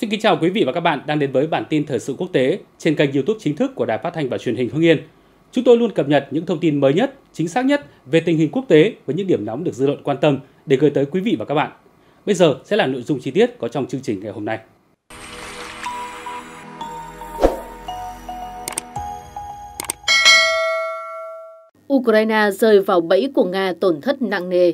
Xin kính chào quý vị và các bạn đang đến với bản tin thời sự quốc tế trên kênh YouTube chính thức của Đài Phát thanh và Truyền hình Hưng Yên. Chúng tôi luôn cập nhật những thông tin mới nhất, chính xác nhất về tình hình quốc tế với những điểm nóng được dư luận quan tâm để gửi tới quý vị và các bạn. Bây giờ sẽ là nội dung chi tiết có trong chương trình ngày hôm nay. Ukraine rơi vào bẫy của Nga tổn thất nặng nề,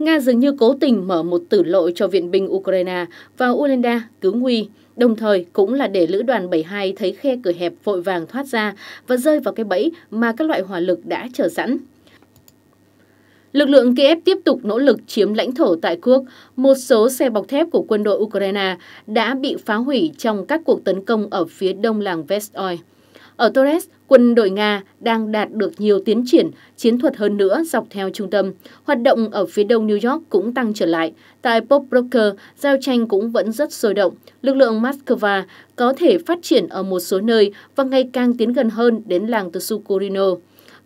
Nga dường như cố tình mở một tử lộ cho viện binh Ukraine vào Ulenda cứu nguy, đồng thời cũng là để lữ đoàn 72 thấy khe cửa hẹp vội vàng thoát ra và rơi vào cái bẫy mà các loại hỏa lực đã chờ sẵn. Lực lượng Kiev tiếp tục nỗ lực chiếm lãnh thổ tại quốc. Một số xe bọc thép của quân đội Ukraine đã bị phá hủy trong các cuộc tấn công ở phía đông làng Vestoy. Ở Torres, quân đội Nga đang đạt được nhiều tiến triển, chiến thuật hơn nữa dọc theo trung tâm. Hoạt động ở phía đông New York cũng tăng trở lại. Tại Pop Poproker, giao tranh cũng vẫn rất sôi động. Lực lượng Moscow có thể phát triển ở một số nơi và ngày càng tiến gần hơn đến làng Tsukurino.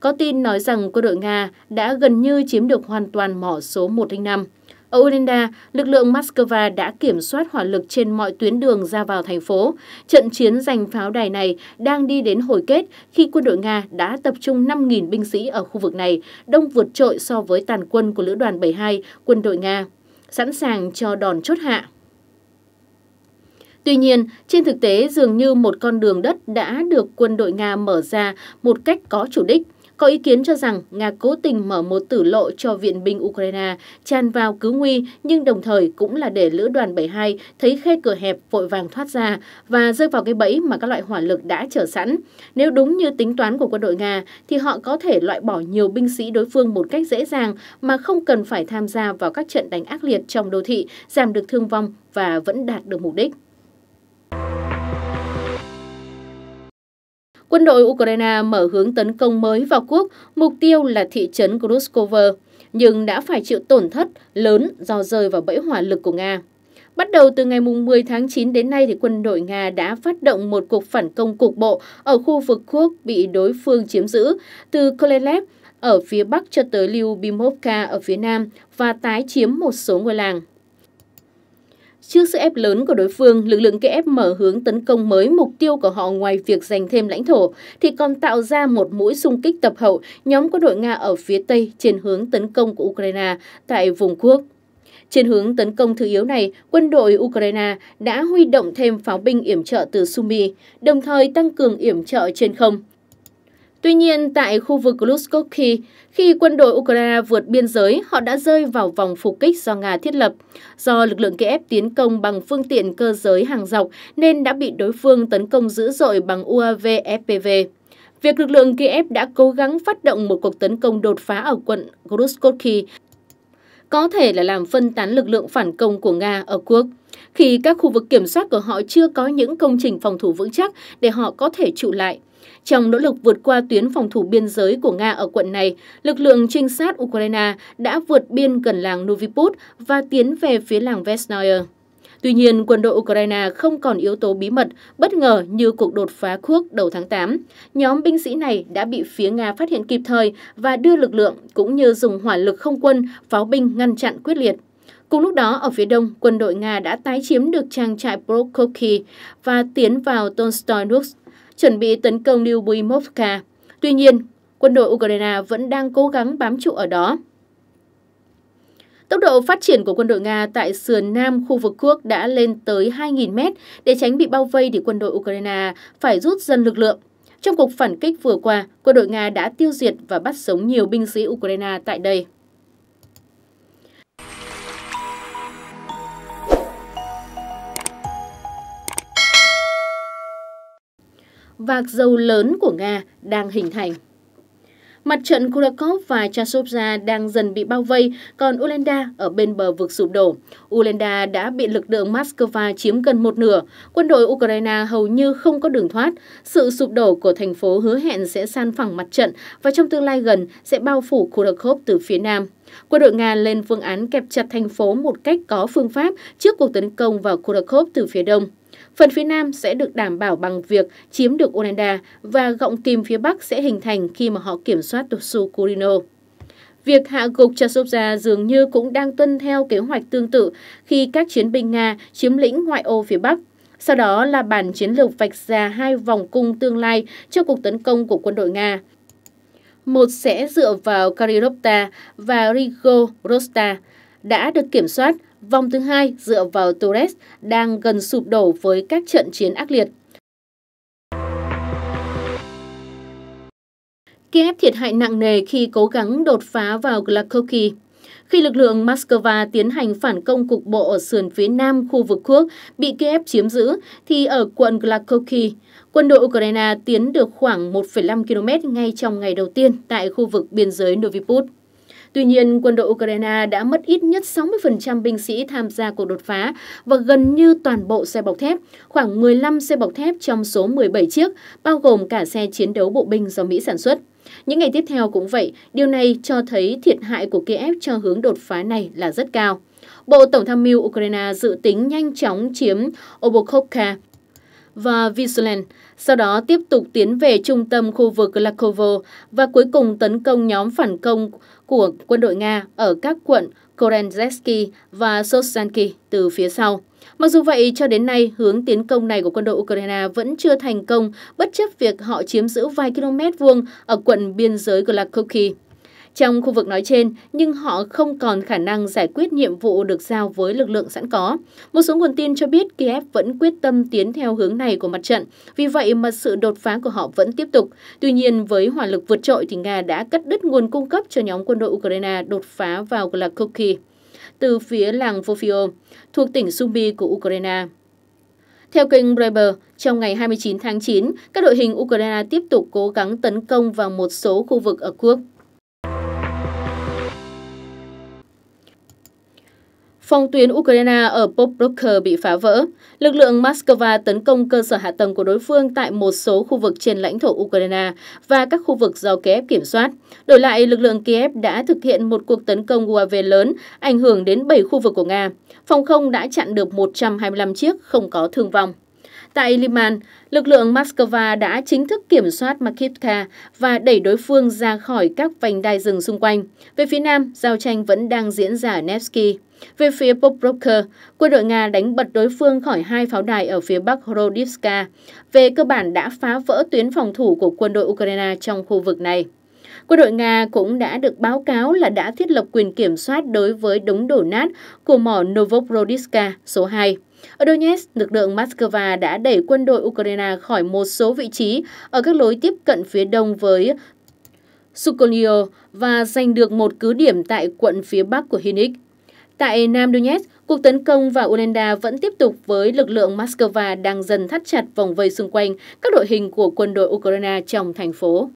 Có tin nói rằng quân đội Nga đã gần như chiếm được hoàn toàn mỏ số 105. Ở Olinda, lực lượng Moscow đã kiểm soát hỏa lực trên mọi tuyến đường ra vào thành phố. Trận chiến giành pháo đài này đang đi đến hồi kết khi quân đội Nga đã tập trung 5.000 binh sĩ ở khu vực này, đông vượt trội so với tàn quân của Lữ đoàn 72 quân đội Nga, sẵn sàng cho đòn chốt hạ. Tuy nhiên, trên thực tế dường như một con đường đất đã được quân đội Nga mở ra một cách có chủ đích. Có ý kiến cho rằng Nga cố tình mở một tử lộ cho viện binh Ukraine tràn vào cứu nguy nhưng đồng thời cũng là để lữ đoàn 72 thấy khe cửa hẹp vội vàng thoát ra và rơi vào cái bẫy mà các loại hỏa lực đã chờ sẵn. Nếu đúng như tính toán của quân đội Nga thì họ có thể loại bỏ nhiều binh sĩ đối phương một cách dễ dàng mà không cần phải tham gia vào các trận đánh ác liệt trong đô thị, giảm được thương vong và vẫn đạt được mục đích. Quân đội Ukraine mở hướng tấn công mới vào quốc, mục tiêu là thị trấn Gruskovo, nhưng đã phải chịu tổn thất lớn do rơi vào bẫy hỏa lực của Nga. Bắt đầu từ ngày 10 tháng 9 đến nay, thì quân đội Nga đã phát động một cuộc phản công cục bộ ở khu vực quốc bị đối phương chiếm giữ, từ Kolev ở phía bắc cho tới Lyubimovka ở phía nam và tái chiếm một số ngôi làng. Trước sức ép lớn của đối phương, lực lượng Kiev mở hướng tấn công mới mục tiêu của họ ngoài việc giành thêm lãnh thổ, thì còn tạo ra một mũi xung kích tập hậu nhóm quân đội Nga ở phía Tây trên hướng tấn công của Ukraine tại vùng quốc. Trên hướng tấn công thứ yếu này, quân đội Ukraine đã huy động thêm pháo binh yểm trợ từ Sumi, đồng thời tăng cường yểm trợ trên không. Tuy nhiên, tại khu vực Luskoki, khi quân đội Ukraine vượt biên giới, họ đã rơi vào vòng phục kích do Nga thiết lập. Do lực lượng Kiev tiến công bằng phương tiện cơ giới hàng dọc nên đã bị đối phương tấn công dữ dội bằng UAV FPV. Việc lực lượng Kiev đã cố gắng phát động một cuộc tấn công đột phá ở quận Gruskoki có thể là làm phân tán lực lượng phản công của Nga ở quốc khi các khu vực kiểm soát của họ chưa có những công trình phòng thủ vững chắc để họ có thể trụ lại. Trong nỗ lực vượt qua tuyến phòng thủ biên giới của Nga ở quận này, lực lượng trinh sát Ukraine đã vượt biên gần làng Noviput và tiến về phía làng Vesnoyer. Tuy nhiên, quân đội Ukraine không còn yếu tố bí mật, bất ngờ như cuộc đột phá quốc đầu tháng 8. Nhóm binh sĩ này đã bị phía Nga phát hiện kịp thời và đưa lực lượng cũng như dùng hỏa lực không quân, pháo binh ngăn chặn quyết liệt. Cùng lúc đó, ở phía đông, quân đội Nga đã tái chiếm được trang trại Prokhoky và tiến vào Tolstoy Nooks chuẩn bị tấn công New Buimovka. Tuy nhiên, quân đội Ukraine vẫn đang cố gắng bám trụ ở đó. Tốc độ phát triển của quân đội Nga tại sườn nam khu vực quốc đã lên tới 2.000 mét. Để tránh bị bao vây thì quân đội Ukraine phải rút dần lực lượng. Trong cuộc phản kích vừa qua, quân đội Nga đã tiêu diệt và bắt sống nhiều binh sĩ Ukraine tại đây. và dầu lớn của Nga đang hình thành. Mặt trận Kurakov và Chasovia đang dần bị bao vây, còn Ulenda ở bên bờ vực sụp đổ. Ulenda đã bị lực lượng Moscow chiếm gần một nửa, quân đội Ukraine hầu như không có đường thoát. Sự sụp đổ của thành phố hứa hẹn sẽ san phẳng mặt trận và trong tương lai gần sẽ bao phủ Kurakov từ phía nam. Quân đội Nga lên phương án kẹp chặt thành phố một cách có phương pháp trước cuộc tấn công vào Kurakov từ phía đông. Phần phía Nam sẽ được đảm bảo bằng việc chiếm được Oneida và gọng kìm phía Bắc sẽ hình thành khi mà họ kiểm soát được Sukurino. Việc hạ gục Chasovia dường như cũng đang tuân theo kế hoạch tương tự khi các chiến binh Nga chiếm lĩnh ngoại ô phía Bắc. Sau đó là bản chiến lược vạch ra hai vòng cung tương lai cho cuộc tấn công của quân đội Nga. Một sẽ dựa vào Karirovka và Rigorosta, đã được kiểm soát, vòng thứ hai dựa vào Torres đang gần sụp đổ với các trận chiến ác liệt. Kiev thiệt hại nặng nề khi cố gắng đột phá vào Glakoki. Khi lực lượng Moscow tiến hành phản công cục bộ ở sườn phía nam khu vực quốc bị Kiev chiếm giữ, thì ở quận Glakoki, quân đội Ukraine tiến được khoảng 1,5 km ngay trong ngày đầu tiên tại khu vực biên giới Novi Noviput. Tuy nhiên, quân đội Ukraine đã mất ít nhất 60% binh sĩ tham gia cuộc đột phá và gần như toàn bộ xe bọc thép, khoảng 15 xe bọc thép trong số 17 chiếc, bao gồm cả xe chiến đấu bộ binh do Mỹ sản xuất. Những ngày tiếp theo cũng vậy, điều này cho thấy thiệt hại của Kiev cho hướng đột phá này là rất cao. Bộ Tổng tham mưu Ukraine dự tính nhanh chóng chiếm Obokovka, và Vigilant, sau đó tiếp tục tiến về trung tâm khu vực Lakovo và cuối cùng tấn công nhóm phản công của quân đội Nga ở các quận Korenzhevsky và Sosyanki từ phía sau. Mặc dù vậy, cho đến nay, hướng tiến công này của quân đội Ukraine vẫn chưa thành công, bất chấp việc họ chiếm giữ vài km vuông ở quận biên giới Glakhovki trong khu vực nói trên nhưng họ không còn khả năng giải quyết nhiệm vụ được giao với lực lượng sẵn có. Một số nguồn tin cho biết Kiev vẫn quyết tâm tiến theo hướng này của mặt trận, vì vậy mà sự đột phá của họ vẫn tiếp tục. Tuy nhiên, với hỏa lực vượt trội thì Nga đã cắt đứt nguồn cung cấp cho nhóm quân đội Ukraine đột phá vào Glakuki từ phía làng Vofio, thuộc tỉnh Sumy của Ukraine. Theo kênh Reber, trong ngày 29 tháng 9, các đội hình Ukraine tiếp tục cố gắng tấn công vào một số khu vực ở quốc. Phòng tuyến Ukraine ở Poprokh bị phá vỡ. Lực lượng Moscow tấn công cơ sở hạ tầng của đối phương tại một số khu vực trên lãnh thổ Ukraine và các khu vực do Kiev kiểm soát. Đổi lại, lực lượng Kiev đã thực hiện một cuộc tấn công UAV lớn, ảnh hưởng đến 7 khu vực của Nga. Phòng không đã chặn được 125 chiếc, không có thương vong. Tại Liman, lực lượng Moscow đã chính thức kiểm soát Makiivka và đẩy đối phương ra khỏi các vành đai rừng xung quanh. Về phía nam, giao tranh vẫn đang diễn ra ở Nevsky. Về phía poprocker quân đội Nga đánh bật đối phương khỏi hai pháo đài ở phía bắc Horodivska, về cơ bản đã phá vỡ tuyến phòng thủ của quân đội Ukraine trong khu vực này. Quân đội Nga cũng đã được báo cáo là đã thiết lập quyền kiểm soát đối với đống đổ nát của mỏ Novobrodivska số 2. Ở Donetsk, lực lượng Moscow đã đẩy quân đội Ukraine khỏi một số vị trí ở các lối tiếp cận phía đông với Sukolio và giành được một cứ điểm tại quận phía bắc của Hinik. Tại Nam Donetsk, cuộc tấn công vào Ulenda vẫn tiếp tục với lực lượng Moscow đang dần thắt chặt vòng vây xung quanh các đội hình của quân đội Ukraine trong thành phố.